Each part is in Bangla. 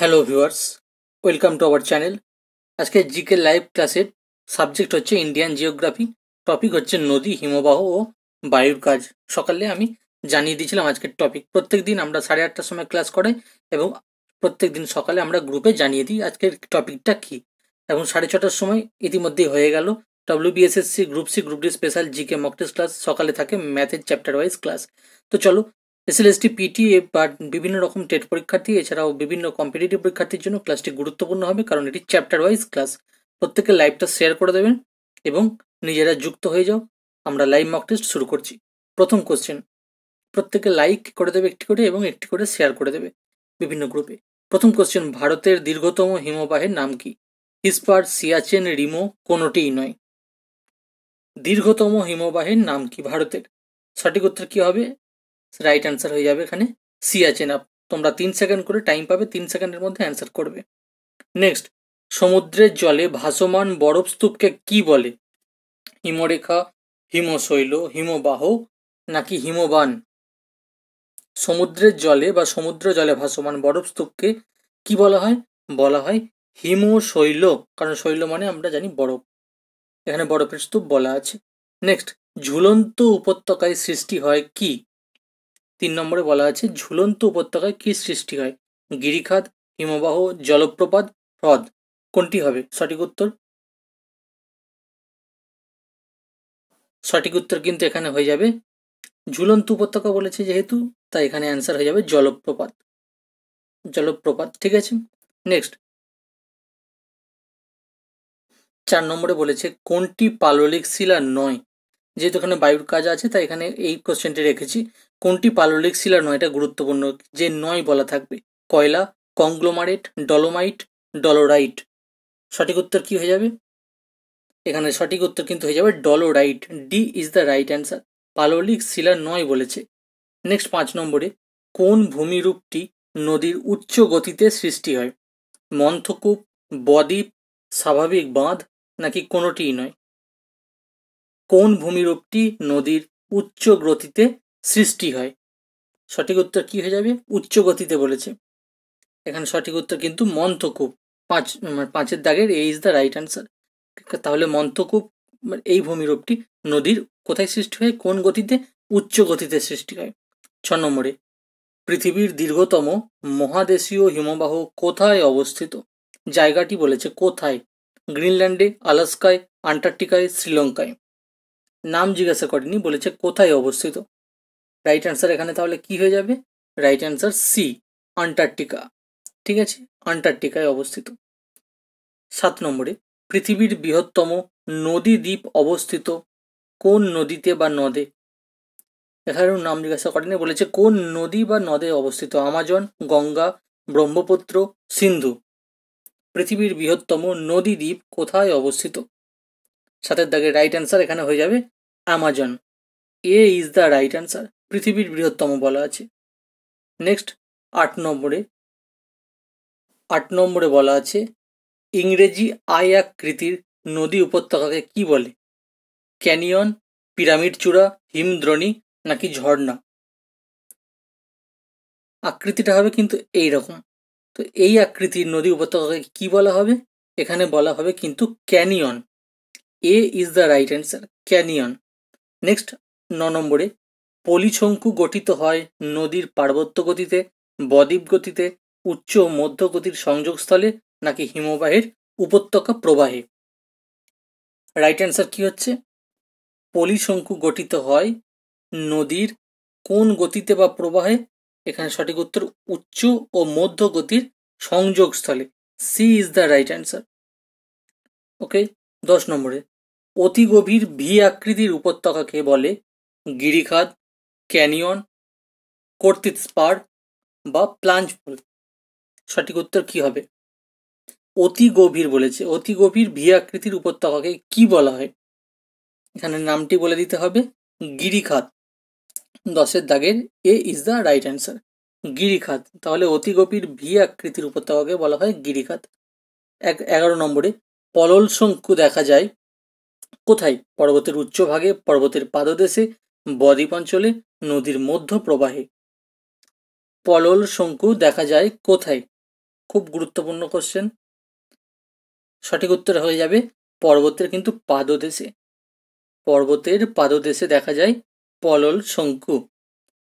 hello viewers welcome to our channel আজকে জিকে লাইভ ক্লাসের সাবজেক্ট হচ্ছে ইন্ডিয়ান জিওগ্রাফি টপিক হচ্ছে নদী হিমবাহ ও বায়ুর কাজ সকালে আমি জানিয়ে দিয়েছিলাম আজকের টপিক প্রত্যেক দিন আমরা সাড়ে আটটার সময় ক্লাস করে এবং প্রত্যেক দিন সকালে আমরা গ্রুপে জানিয়ে দিই আজকের টপিকটা কী এবং সাড়ে ছটার সময় ইতিমধ্যেই হয়ে গেল WBSSC group C group D special GK mock class সকালে থাকে ম্যাথের চ্যাপ্টার ওয়াইজ ক্লাস তো চলো এসএলএসটি পিটি বা বিভিন্ন রকম টেট পরীক্ষার্থী এছাড়াও বিভিন্ন কম্পিটিটিভ পরীক্ষার্থীর জন্য ক্লাসটি গুরুত্বপূর্ণ হবে কারণ এটি চ্যাপ্টার ওয়াইজ ক্লাস প্রত্যেকে লাইভটা শেয়ার করে দেবেন এবং নিজেরা যুক্ত হয়ে যাও আমরা লাইভ মক টেস্ট শুরু করছি প্রথম কোশ্চেন প্রত্যেকে লাইক করে দেবে একটি করে এবং একটি করে শেয়ার করে দেবে বিভিন্ন গ্রুপে প্রথম কোশ্চেন ভারতের দীর্ঘতম হিমবাহের নাম কি ইস্পার সিয়াচেন রিমো কোনোটিই নয় দীর্ঘতম হিমবাহের নাম কি ভারতের সঠিক উত্তর কী হবে রাইট অ্যান্সার হয়ে যাবে এখানে আছে না তোমরা তিন সেকেন্ড করে টাইম পাবে তিন সেকেন্ডের মধ্যে অ্যান্সার করবে নেক্সট সমুদ্রের জলে ভাসমান বরফ স্তূপকে কি বলে হিমরেখা হিমশৈল হিমবাহ নাকি হিমবান সমুদ্রের জলে বা সমুদ্র জলে ভাসমান বরফ স্তূপকে কি বলা হয় বলা হয় হিমশৈল কারণ শৈল মানে আমরা জানি বরফ এখানে বরফের স্তূপ বলা আছে নেক্সট ঝুলন্ত উপত্যকায় সৃষ্টি হয় কি তিন নম্বরে বলা আছে ঝুলন্ত উপত্যকায় কী সৃষ্টি হয় গিরিখাত হিমবাহ জলপ্রপাত হ্রদ কোনটি হবে সঠিক উত্তর সঠিক উত্তর কিন্তু এখানে হয়ে যাবে ঝুলন্ত উপত্যকা বলেছে যেহেতু তাই এখানে অ্যান্সার হয়ে যাবে জলপ্রপাত জলপ্রপাত ঠিক আছে নেক্সট চার নম্বরে বলেছে কোনটি পাললিক শিলা নয় যেহেতু এখানে বায়ুর কাজ আছে তাই এখানে এই কোশ্চেনটি রেখেছি কোনটি পাললিক শিলা নয় এটা গুরুত্বপূর্ণ যে নয় বলা থাকবে কয়লা কংগ্লোমারেট ডলোমাইট ডলোরাইট সঠিক উত্তর কি হয়ে যাবে এখানে সঠিক উত্তর কিন্তু হয়ে যাবে dolerite D is the right answer পাললিক শিলা নয় বলেছে নেক্সট পাঁচ নম্বরে কোন ভূমিরূপটি নদীর উচ্চ গতিতে সৃষ্টি হয় মন্থকূপ বদ্বীপ স্বাভাবিক বাঁধ নাকি কোনোটিই নয় কোন ভূমিরূপটি নদীর উচ্চ গতিতে সৃষ্টি হয় সঠিক উত্তর কি হয়ে যাবে উচ্চ গতিতে বলেছে এখানে সঠিক উত্তর কিন্তু মন্থকূপ পাঁচ মানে পাঁচের দাগের এই ইজ দ্য রাইট অ্যান্সার তাহলে মন্থকূপ মানে এই ভূমিরূপটি নদীর কোথায় সৃষ্টি হয় কোন গতিতে উচ্চ গতিতে সৃষ্টি হয় ছ নম্বরে পৃথিবীর দীর্ঘতম মহাদেশীয় হিমবাহ কোথায় অবস্থিত জায়গাটি বলেছে কোথায় গ্রিনল্যান্ডে আলাস্কায় আন্টার্কটিকায় শ্রীলঙ্কায় নাম জিজ্ঞাসা করেনি বলেছে কোথায় অবস্থিত রাইট অ্যান্সার এখানে তাহলে কি হয়ে যাবে রাইট অ্যান্সার সি আন্টার্কটিকা ঠিক আছে আন্টার্কটিকায় অবস্থিত সাত নম্বরে পৃথিবীর বৃহত্তম নদী দ্বীপ অবস্থিত কোন নদীতে বা নদে এখানেও নাম জিজ্ঞাসা করেনি বলেছে কোন নদী বা নদে অবস্থিত আমাজন গঙ্গা ব্রহ্মপুত্র সিন্ধু পৃথিবীর বৃহত্তম নদী দ্বীপ কোথায় অবস্থিত সাথের দাগে রাইট অ্যান্সার এখানে হয়ে যাবে Amazon A is the right answer পৃথিবীর বৃহত্তম বলা আছে নেক্সট আট নম্বরে আট নম্বরে বলা আছে ইংরেজি আই আকৃতির নদী উপত্যকাকে কি বলে ক্যানিয়ন পিরামিড চূড়া হিমদ্রণী নাকি ঝর্ণা আকৃতিটা হবে কিন্তু এই রকম তো এই আকৃতির নদী উপত্যকাকে কি বলা হবে এখানে বলা হবে কিন্তু canyon A is the right answer canyon next ন নম্বরে পলিছঙ্কু গঠিত হয় নদীর পার্বত্য গতিতে বদ্বীপ গতিতে উচ্চ ও মধ্য গতির সংযোগস্থলে নাকি হিমবাহের উপত্যকা প্রবাহে রাইট অ্যান্সার কি হচ্ছে পলিশঙ্কু গঠিত হয় নদীর কোন গতিতে বা প্রবাহে এখানে সঠিক উত্তর উচ্চ ও মধ্য গতির সংযোগস্থলে C is the right answer okay দশ নম্বরে অতি গভীর ভি আকৃতির উপত্যকাকে বলে গিরিখাত ক্যানিয়ন কর্তিত স্পার বা প্লাঞ্জ পুল সঠিক উত্তর কি হবে অতি গভীর বলেছে অতি গভীর ভি আকৃতির উপত্যকাকে কি বলা হয় এখানে নামটি বলে দিতে হবে গিরিখাত দশের দাগের A is the right answer গিরিখাত তাহলে অতি গভীর ভি আকৃতির উপত্যকাকে বলা হয় গিরিখাত এক এগারো নম্বরে পলল শঙ্কু দেখা যায় কোথায় পর্বতের উচ্চভাগে পর্বতের পাদদেশে বদ্বীপ অঞ্চলে নদীর মধ্য প্রবাহে পলল শঙ্কু দেখা যায় কোথায় খুব গুরুত্বপূর্ণ কোশ্চেন সঠিক উত্তর হয়ে যাবে পর্বতের কিন্তু পাদদেশে পর্বতের পাদদেশে দেখা যায় পলল শঙ্কু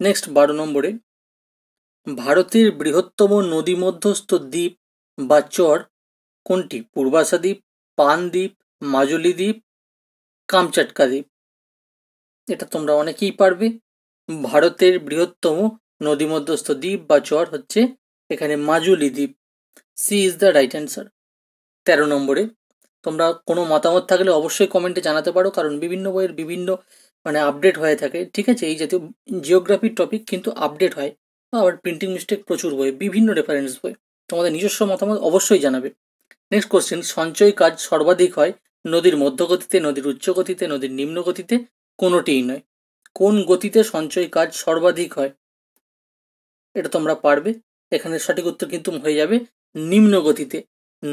নেক্সট বারো নম্বরে ভারতের বৃহত্তম নদী মধ্যস্থ দ্বীপ বা চর কোনটি পূর্বাশা দ্বীপ পান দ্বীপ মাজুলি দ্বীপ কামচাটকা দ্বীপ এটা তোমরা অনেকেই পারবে ভারতের বৃহত্তম নদী মধ্যস্থ দ্বীপ বা চর হচ্ছে এখানে মাজুলি দ্বীপ C is the right answer তেরো নম্বরে তোমরা কোনো মতামত থাকলে অবশ্যই কমেন্টে জানাতে পারো কারণ বিভিন্ন বইয়ের বিভিন্ন মানে আপডেট হয়ে থাকে ঠিক আছে এই জাতীয় জিওগ্রাফির টপিক কিন্তু আপডেট হয় আবার প্রিন্টিং মিস্টেক প্রচুর বই বিভিন্ন রেফারেন্স বই তোমাদের নিজস্ব মতামত অবশ্যই জানাবে নেক্সট কোশ্চেন সঞ্চয় কাজ সর্বাধিক হয় নদীর মধ্যগতিতে নদীর উচ্চগতিতে নদীর নিম্নগতিতে কোনোটিই নয় কোন গতিতে সঞ্চয় কাজ সর্বাধিক হয় এটা তোমরা পারবে এখানে সঠিক উত্তর কিন্তু হয়ে যাবে নিম্ন গতিতে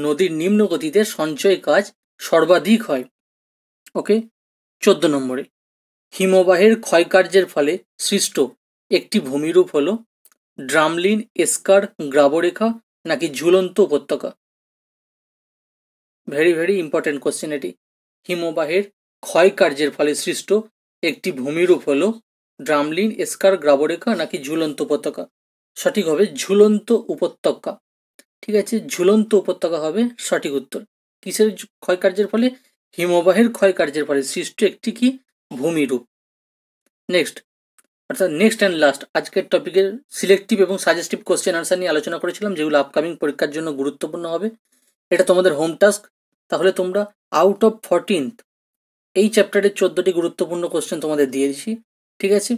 নদীর নিম্ন গতিতে সঞ্চয় কাজ সর্বাধিক হয় ওকে চোদ্দ নম্বরে হিমবাহের ক্ষয়কার্যের ফলে সৃষ্ট একটি ভূমিরূপ হল ড্রামলিন এসকার গ্রাবরেখা নাকি ঝুলন্ত উপত্যকা ভেরি ভেরি ইম্পর্টেন্ট কোশ্চেন এটি হিমবাহের ক্ষয়কার্যের ফলে সৃষ্ট একটি ভূমিরূপ হল ড্রামলিন এসকার গ্রাবরেখা নাকি ঝুলন্ত উপত্যকা সঠিক হবে ঝুলন্ত উপত্যকা ঠিক আছে ঝুলন্ত উপত্যকা হবে সঠিক উত্তর কিসের ক্ষয়কার্যের ফলে হিমবাহের ক্ষয়কার্যের ফলে সৃষ্ট একটি কি ভূমিরূপ নেক্সট অর্থাৎ নেক্সট অ্যান্ড লাস্ট আজকের টপিকের সিলেক্টিভ এবং সাজেস্টিভ কোশ্চেন আনসার নিয়ে আলোচনা করেছিলাম যেগুলো আপকামিং পরীক্ষার জন্য গুরুত্বপূর্ণ হবে এটা তোমাদের হোম টাস্ক তাহলে তোমরা আউট অফ ফরটিন্থ এই চ্যাপ্টারের চোদ্দোটি গুরুত্বপূর্ণ কোশ্চেন তোমাদের দিয়েছি ঠিক আছে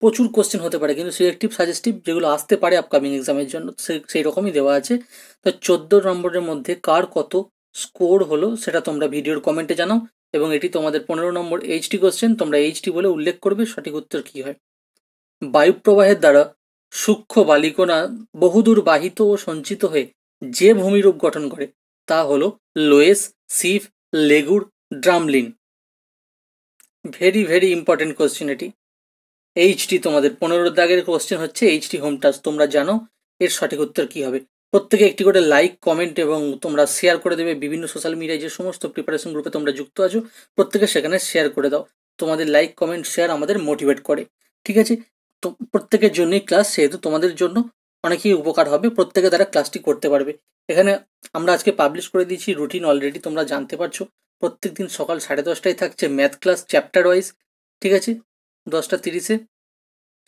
প্রচুর কোশ্চেন হতে পারে কিন্তু সিলেক্টিভ সাজেস্টিভ যেগুলো আসতে পারে আপকামিং এক্সামের জন্য সেই রকমই দেওয়া আছে তো চোদ্দো নম্বরের মধ্যে কার কত স্কোর হলো সেটা তোমরা ভিডিওর কমেন্টে জানাও এবং এটি তোমাদের পনেরো নম্বর এইচটি কোশ্চেন তোমরা এইচটি বলে উল্লেখ করবে সঠিক উত্তর কী হয় বায়ুপ্রবাহের দ্বারা সূক্ষ্ম বালিকণা বহুদূর বাহিত ও সঞ্চিত হয়ে যে ভূমিরূপ গঠন করে তা হল লোয়েস সিফ লেগুর drumlin very very important question এটি এইচটি তোমাদের পনেরো দাগের কোশ্চেন হচ্ছে এইচটি হোম টাস্ক তোমরা জানো এর সঠিক উত্তর কি হবে প্রত্যেকে একটি করে লাইক কমেন্ট এবং তোমরা শেয়ার করে দেবে বিভিন্ন সোশ্যাল মিডিয়ায় যে সমস্ত প্রিপারেশন গ্রুপে তোমরা যুক্ত আছো প্রত্যেকে সেখানে শেয়ার করে দাও তোমাদের লাইক কমেন্ট শেয়ার আমাদের মোটিভেট করে ঠিক আছে তো প্রত্যেকের জন্যই ক্লাস সেহেতু তোমাদের জন্য অনেকেই উপকার হবে প্রত্যেকে তারা ক্লাসটি করতে পারবে এখানে আমরা আজকে পাবলিশ করে দিয়েছি রুটিন অলরেডি তোমরা জানতে পারছো প্রত্যেক দিন সকাল সাড়ে দশটায় থাকছে ম্যাথ ক্লাস চ্যাপ্টার ওয়াইজ ঠিক আছে দশটা তিরিশে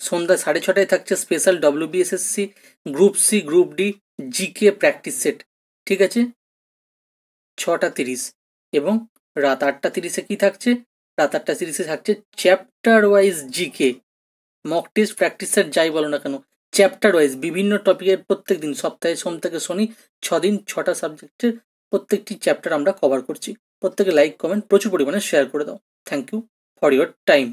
সন্ধ্যা সাড়ে ছটায় থাকছে special BSSC group C group D GK practice set ঠিক আছে ছটা তিরিশ এবং রাত আটটা তিরিশে কী থাকছে রাত আটটা তিরিশে থাকছে chapter wise GK mock test practice set যাই বলো না কেন চ্যাপ্টার ওয়াইজ বিভিন্ন টপিকের প্রত্যেক দিন সপ্তাহে সোম থেকে শনি ছদিন ছটা সাবজেক্টের প্রত্যেকটি চ্যাপ্টার আমরা কভার করছি প্রত্যেকে লাইক কমেন্ট প্রচুর পরিমাণে শেয়ার করে দাও thank you for your time